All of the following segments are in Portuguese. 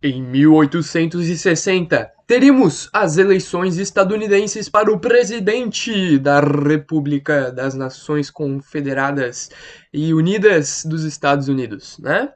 Em 1860, teremos as eleições estadunidenses para o presidente da República das Nações Confederadas e Unidas dos Estados Unidos, né?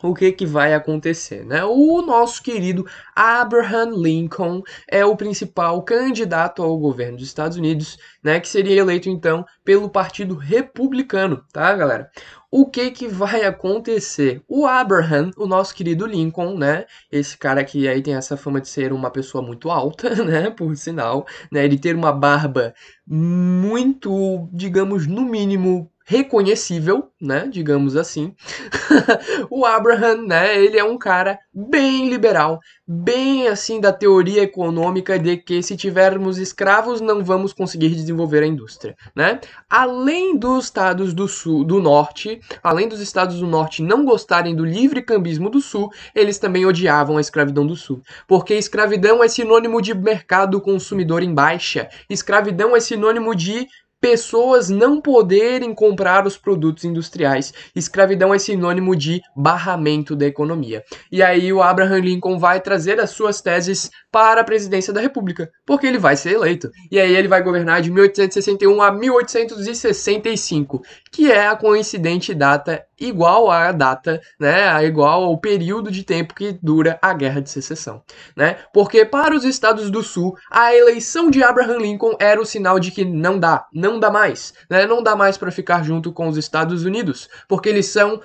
O que, que vai acontecer, né? O nosso querido Abraham Lincoln é o principal candidato ao governo dos Estados Unidos, né? Que seria eleito então pelo Partido Republicano, tá, galera? o que que vai acontecer? O Abraham, o nosso querido Lincoln, né? Esse cara que aí tem essa fama de ser uma pessoa muito alta, né? Por sinal, né? Ele ter uma barba muito, digamos, no mínimo reconhecível, né, digamos assim. o Abraham, né, ele é um cara bem liberal, bem assim da teoria econômica de que se tivermos escravos não vamos conseguir desenvolver a indústria, né? Além dos estados do sul, do norte, além dos estados do norte não gostarem do livre cambismo do sul, eles também odiavam a escravidão do sul, porque escravidão é sinônimo de mercado consumidor em baixa, escravidão é sinônimo de pessoas não poderem comprar os produtos industriais. Escravidão é sinônimo de barramento da economia. E aí o Abraham Lincoln vai trazer as suas teses para a presidência da República, porque ele vai ser eleito. E aí ele vai governar de 1861 a 1865, que é a coincidente data igual à data, né, igual ao período de tempo que dura a Guerra de Secessão, né? Porque para os estados do Sul, a eleição de Abraham Lincoln era o sinal de que não dá, não não dá mais. Né? Não dá mais para ficar junto com os Estados Unidos, porque eles são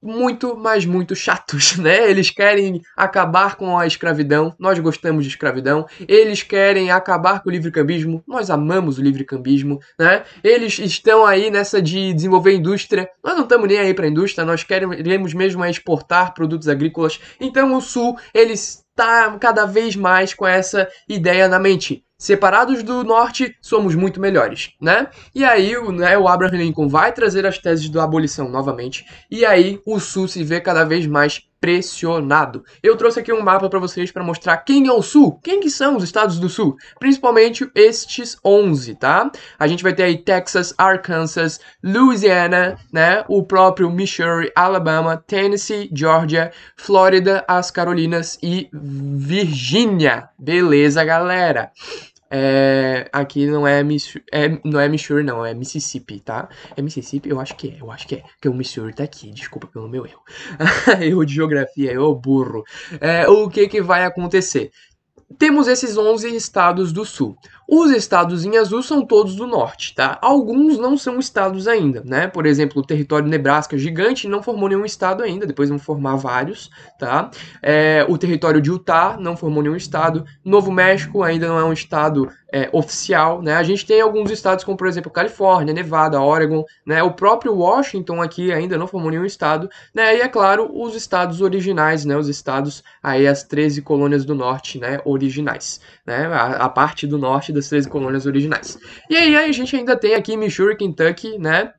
muito, mas muito chatos, né? Eles querem acabar com a escravidão, nós gostamos de escravidão. Eles querem acabar com o livre-cambismo, nós amamos o livre-cambismo, né? Eles estão aí nessa de desenvolver indústria, nós não estamos nem aí para indústria, nós queremos mesmo é exportar produtos agrícolas. Então o Sul, eles tá cada vez mais com essa ideia na mente separados do norte, somos muito melhores, né? E aí né, o Abraham Lincoln vai trazer as teses da abolição novamente, e aí o Sul se vê cada vez mais pressionado. Eu trouxe aqui um mapa para vocês para mostrar quem é o Sul, quem que são os estados do Sul, principalmente estes 11, tá? A gente vai ter aí Texas, Arkansas, Louisiana, né? O próprio Missouri, Alabama, Tennessee, Georgia, Flórida, as Carolinas e Virgínia. Beleza, galera? É, aqui não é, Miss é não é Missouri, não, é Mississippi, tá? É Mississippi? Eu acho que é, eu acho que é. Porque o Missouri tá aqui, desculpa pelo meu erro. erro de geografia, eu burro. É, o que que vai acontecer? Temos esses 11 estados do sul. Os estados em azul são todos do norte, tá? Alguns não são estados ainda, né? Por exemplo, o território Nebraska é gigante não formou nenhum estado ainda, depois vão formar vários, tá? É, o território de Utah não formou nenhum estado. Novo México ainda não é um estado é, oficial, né? A gente tem alguns estados como, por exemplo, Califórnia, Nevada, Oregon, né? O próprio Washington aqui ainda não formou nenhum estado, né? E é claro, os estados originais, né? Os estados aí as 13 colônias do norte, né? Originais, né? a, a parte do norte das 13 colônias originais. E aí a gente ainda tem aqui Missouri, Kentucky, né?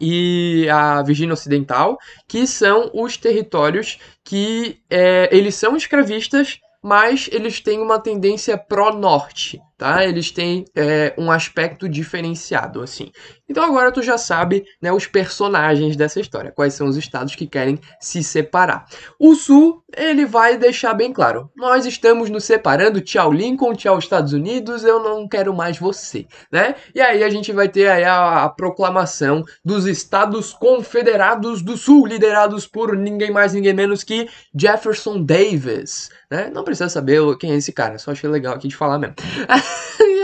E a Virgínia Ocidental, que são os territórios que é, eles são escravistas, mas eles têm uma tendência pró-norte, tá? Eles têm é, um aspecto diferenciado, assim. Então agora tu já sabe, né, os personagens dessa história, quais são os estados que querem se separar. O Sul, ele vai deixar bem claro, nós estamos nos separando, tchau Lincoln, tchau Estados Unidos, eu não quero mais você, né? E aí a gente vai ter aí a, a proclamação dos Estados Confederados do Sul, liderados por ninguém mais, ninguém menos que Jefferson Davis, né? Não precisa saber quem é esse cara, só achei legal aqui de falar mesmo.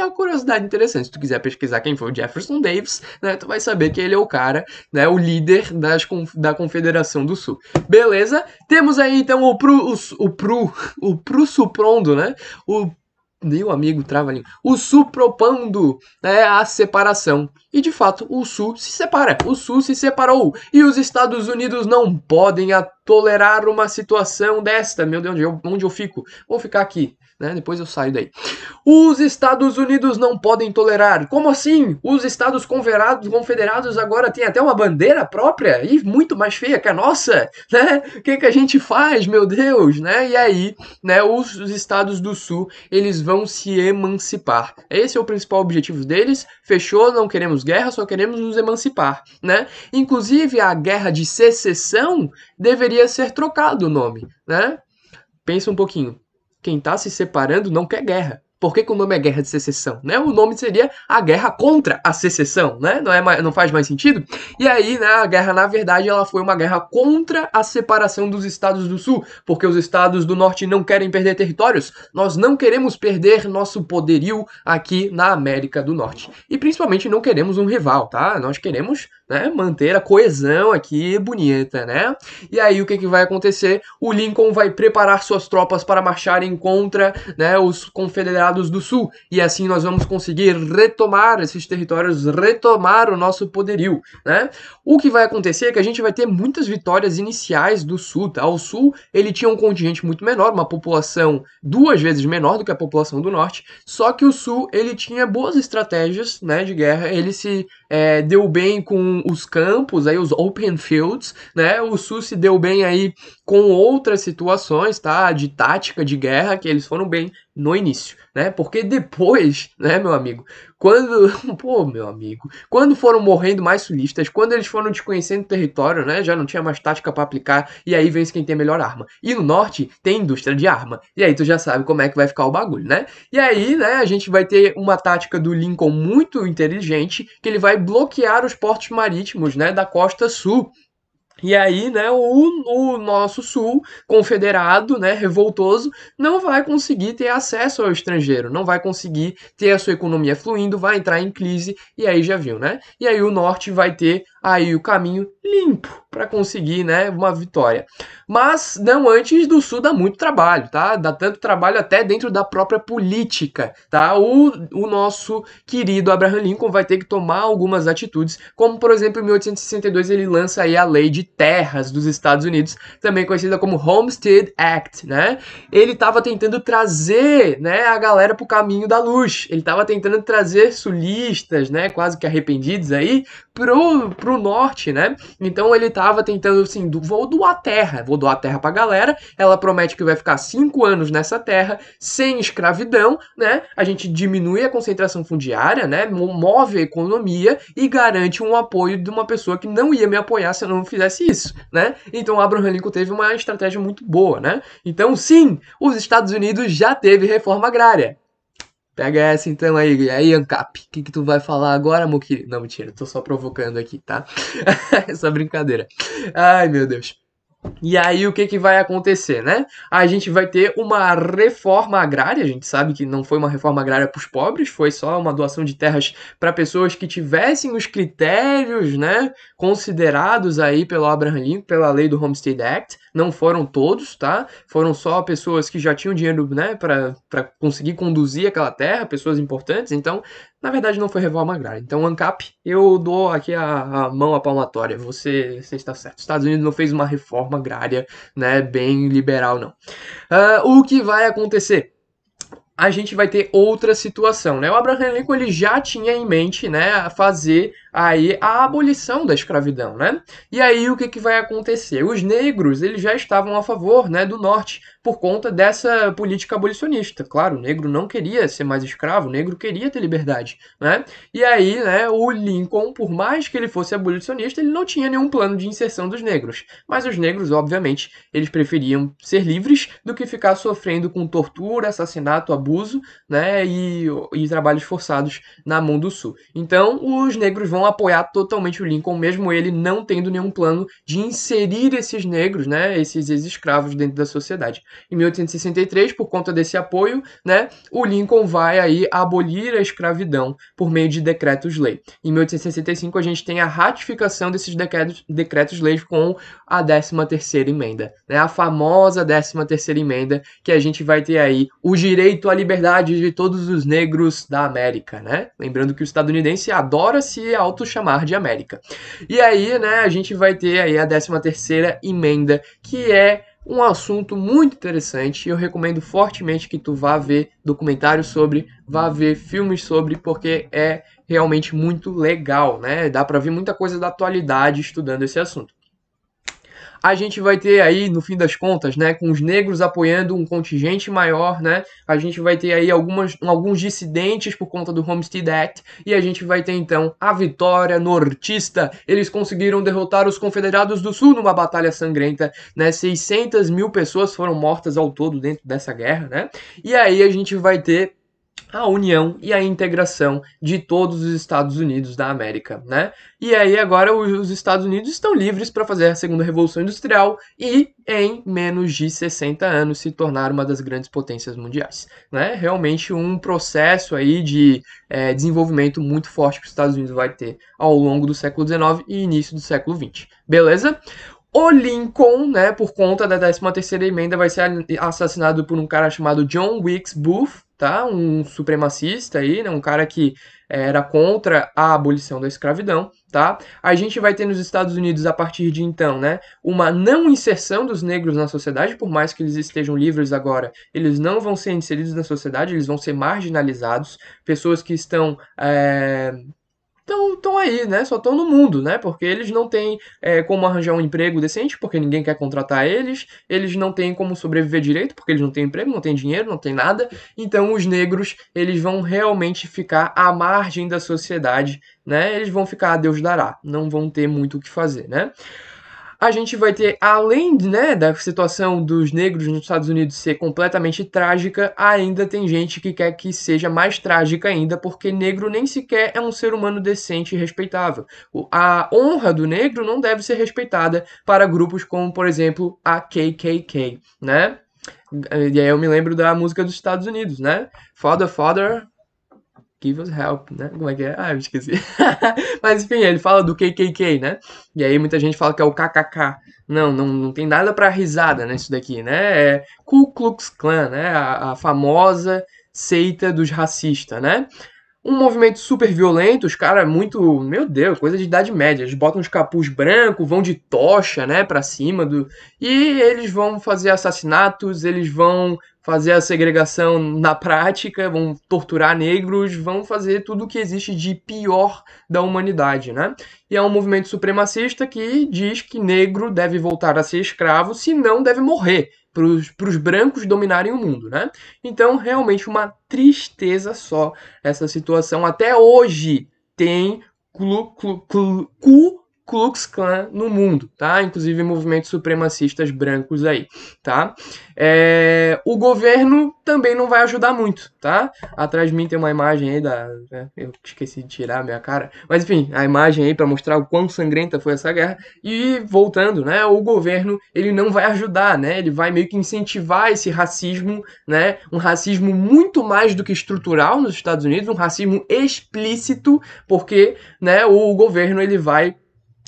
é uma curiosidade interessante. Se tu quiser pesquisar quem foi o Jefferson Davis, né, tu vai saber que ele é o cara, né, o líder das, da Confederação do Sul. Beleza? Temos aí então o pro o, pro o pro Suprondo, né? O meu amigo ali. o Sul propondo né, a separação. E de fato, o Sul se separa, o Sul se separou. E os Estados Unidos não podem tolerar uma situação desta. Meu Deus, onde eu, onde eu fico? Vou ficar aqui. Né? Depois eu saio daí. Os Estados Unidos não podem tolerar. Como assim? Os Estados Confederados agora têm até uma bandeira própria e muito mais feia que a nossa, né? O que, que a gente faz, meu Deus, né? E aí, né? Os, os Estados do Sul eles vão se emancipar. Esse é o principal objetivo deles. Fechou? Não queremos guerra, só queremos nos emancipar, né? Inclusive a guerra de secessão deveria ser trocado o nome, né? Pensa um pouquinho quem está se separando não quer guerra. Por que, que, o nome é Guerra de Secessão? Né? O nome seria a Guerra contra a Secessão, né? Não, é, não faz mais sentido? E aí, né, a guerra, na verdade, ela foi uma guerra contra a separação dos estados do sul, porque os estados do norte não querem perder territórios. Nós não queremos perder nosso poderio aqui na América do Norte. E principalmente não queremos um rival, tá? Nós queremos né, manter a coesão aqui bonita, né? E aí o que, que vai acontecer? O Lincoln vai preparar suas tropas para marcharem contra né, os confederados estados do sul, e assim nós vamos conseguir retomar esses territórios, retomar o nosso poderio, né? O que vai acontecer é que a gente vai ter muitas vitórias iniciais do sul, tá? O sul, ele tinha um contingente muito menor, uma população duas vezes menor do que a população do norte, só que o sul, ele tinha boas estratégias, né, de guerra, ele se é, deu bem com os campos, aí os open fields, né? O sul se deu bem aí com outras situações, tá? De tática de guerra, que eles foram bem no início, né? Porque depois, né, meu amigo, quando, pô, meu amigo, quando foram morrendo mais sulistas, quando eles foram desconhecendo o território, né, já não tinha mais tática para aplicar, e aí vence quem tem a melhor arma. E no norte tem indústria de arma. E aí tu já sabe como é que vai ficar o bagulho, né? E aí, né, a gente vai ter uma tática do Lincoln muito inteligente, que ele vai bloquear os portos marítimos, né, da costa sul e aí, né, o, o nosso sul, confederado, né, revoltoso, não vai conseguir ter acesso ao estrangeiro, não vai conseguir ter a sua economia fluindo, vai entrar em crise, e aí já viu, né? E aí o norte vai ter aí o caminho limpo para conseguir né, uma vitória. Mas não antes do Sul dá muito trabalho, tá? Dá tanto trabalho até dentro da própria política, tá? O, o nosso querido Abraham Lincoln vai ter que tomar algumas atitudes, como por exemplo em 1862 ele lança aí a Lei de Terras dos Estados Unidos, também conhecida como Homestead Act, né? Ele estava tentando trazer né, a galera pro caminho da luz, ele estava tentando trazer sulistas, né, quase que arrependidos aí, pro, pro pro norte, né? Então ele tava tentando, assim, do, vou doar terra, vou doar terra pra galera. Ela promete que vai ficar cinco anos nessa terra, sem escravidão, né? A gente diminui a concentração fundiária, né? Move a economia e garante um apoio de uma pessoa que não ia me apoiar se eu não fizesse isso, né? Então Abraham Lincoln teve uma estratégia muito boa, né? Então, sim, os Estados Unidos já teve reforma agrária. Pega essa então aí, e aí Ancap, o que, que tu vai falar agora, Mokiri? Não, mentira, tô só provocando aqui, tá? Essa é brincadeira. Ai, meu Deus. E aí o que, que vai acontecer, né? A gente vai ter uma reforma agrária, a gente sabe que não foi uma reforma agrária para os pobres, foi só uma doação de terras para pessoas que tivessem os critérios, né, considerados aí pelo Abraham Lincoln, pela lei do Homestead Act. Não foram todos, tá? Foram só pessoas que já tinham dinheiro, né, para conseguir conduzir aquela terra, pessoas importantes. Então, na verdade, não foi reforma agrária. Então, ANCAP, eu dou aqui a, a mão à palmatória. Você, você, está certo. Os Estados Unidos não fez uma reforma agrária né, bem liberal, não. Uh, o que vai acontecer? a gente vai ter outra situação, né? O Abraham Lincoln ele já tinha em mente, né, fazer aí a abolição da escravidão, né? E aí o que, que vai acontecer? Os negros eles já estavam a favor, né, do norte por conta dessa política abolicionista. Claro, o negro não queria ser mais escravo, o negro queria ter liberdade, né? E aí, né, o Lincoln, por mais que ele fosse abolicionista, ele não tinha nenhum plano de inserção dos negros. Mas os negros, obviamente, eles preferiam ser livres do que ficar sofrendo com tortura, assassinato, abuso, né, e, e trabalhos forçados na mão do sul. Então, os negros vão apoiar totalmente o Lincoln, mesmo ele não tendo nenhum plano de inserir esses negros, né, esses ex-escravos dentro da sociedade. Em 1863, por conta desse apoio, né, o Lincoln vai aí abolir a escravidão por meio de decretos-lei. Em 1865, a gente tem a ratificação desses decretos-leis com a 13ª emenda, né, a famosa 13ª emenda, que a gente vai ter aí o direito à liberdade de todos os negros da América, né? Lembrando que o estadunidense adora se auto Planalto chamar de América. E aí, né, a gente vai ter aí a 13 terceira emenda, que é um assunto muito interessante e eu recomendo fortemente que tu vá ver documentários sobre, vá ver filmes sobre, porque é realmente muito legal, né? Dá para ver muita coisa da atualidade estudando esse assunto a gente vai ter aí, no fim das contas, né, com os negros apoiando um contingente maior, né, a gente vai ter aí algumas, alguns dissidentes por conta do Homestead Act, e a gente vai ter então a vitória nortista. Eles conseguiram derrotar os Confederados do Sul numa batalha sangrenta, né, 600 mil pessoas foram mortas ao todo dentro dessa guerra, né, e aí a gente vai ter a união e a integração de todos os Estados Unidos da América, né? E aí agora os Estados Unidos estão livres para fazer a segunda revolução industrial e em menos de 60 anos se tornar uma das grandes potências mundiais, né? Realmente um processo aí de é, desenvolvimento muito forte que os Estados Unidos vai ter ao longo do século XIX e início do século XX, beleza? O Lincoln, né, por conta da 13 terceira emenda, vai ser assassinado por um cara chamado John Wilkes Booth, tá? Um supremacista aí, né? Um cara que era contra a abolição da escravidão, tá? A gente vai ter nos Estados Unidos, a partir de então, né? Uma não inserção dos negros na sociedade, por mais que eles estejam livres agora, eles não vão ser inseridos na sociedade, eles vão ser marginalizados. Pessoas que estão... É estão aí, né? Só estão no mundo, né? Porque eles não têm é, como arranjar um emprego decente, porque ninguém quer contratar eles, eles não têm como sobreviver direito, porque eles não têm emprego, não têm dinheiro, não têm nada. Então os negros, eles vão realmente ficar à margem da sociedade, né? Eles vão ficar a Deus dará, não vão ter muito o que fazer, né? a gente vai ter, além né, da situação dos negros nos Estados Unidos ser completamente trágica, ainda tem gente que quer que seja mais trágica ainda, porque negro nem sequer é um ser humano decente e respeitável. A honra do negro não deve ser respeitada para grupos como, por exemplo, a KKK, né? E aí eu me lembro da música dos Estados Unidos, né? Father, father, give us help, né? Como é que é? Ah, eu esqueci. Mas enfim, ele fala do KKK, né? E aí muita gente fala que é o KKK. Não, não, não tem nada para risada nisso daqui, né? É Ku Klux Klan, né? A, a famosa seita dos racistas, né? Um movimento super violento, os caras é muito. Meu Deus, coisa de idade média. Eles botam uns capuz branco, vão de tocha, né, pra cima do. E eles vão fazer assassinatos, eles vão fazer a segregação na prática, vão torturar negros, vão fazer tudo o que existe de pior da humanidade, né? E é um movimento supremacista que diz que negro deve voltar a ser escravo, se não deve morrer para os brancos dominarem o mundo, né? Então, realmente uma tristeza só essa situação. Até hoje tem clu, clu, clu, Klux Klan no mundo, tá? Inclusive movimentos supremacistas brancos aí, tá? É, o governo também não vai ajudar muito, tá? Atrás de mim tem uma imagem aí da. Né? Eu esqueci de tirar a minha cara. Mas enfim, a imagem aí para mostrar o quão sangrenta foi essa guerra. E voltando, né? O governo ele não vai ajudar, né? Ele vai meio que incentivar esse racismo, né? Um racismo muito mais do que estrutural nos Estados Unidos, um racismo explícito, porque, né? O governo ele vai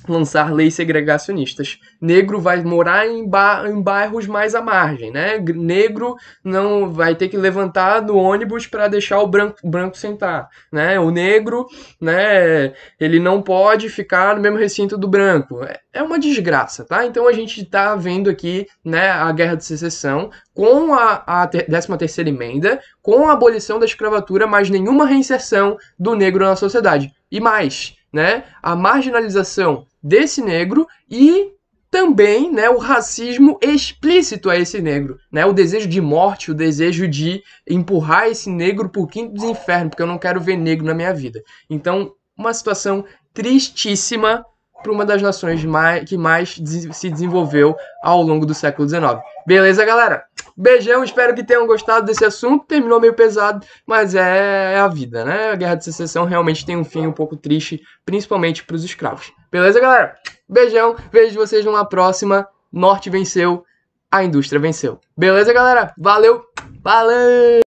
lançar leis segregacionistas. Negro vai morar em, ba em bairros mais à margem, né? Negro não vai ter que levantar do ônibus para deixar o branco, branco sentar, né? O negro, né? Ele não pode ficar no mesmo recinto do branco. É, é uma desgraça, tá? Então a gente está vendo aqui, né? A guerra de secessão com a, a 13 terceira emenda, com a abolição da escravatura, mas nenhuma reinserção do negro na sociedade. E mais, né, a marginalização desse negro e também né, o racismo explícito a esse negro, né, o desejo de morte, o desejo de empurrar esse negro o quinto dos infernos, porque eu não quero ver negro na minha vida. Então, uma situação tristíssima para uma das nações mais, que mais se desenvolveu ao longo do século XIX. Beleza, galera? Beijão, espero que tenham gostado desse assunto. Terminou meio pesado, mas é, é a vida, né? A guerra de secessão realmente tem um fim um pouco triste, principalmente para os escravos. Beleza, galera? Beijão, vejo vocês numa próxima. Norte venceu, a indústria venceu. Beleza, galera? Valeu, valeu!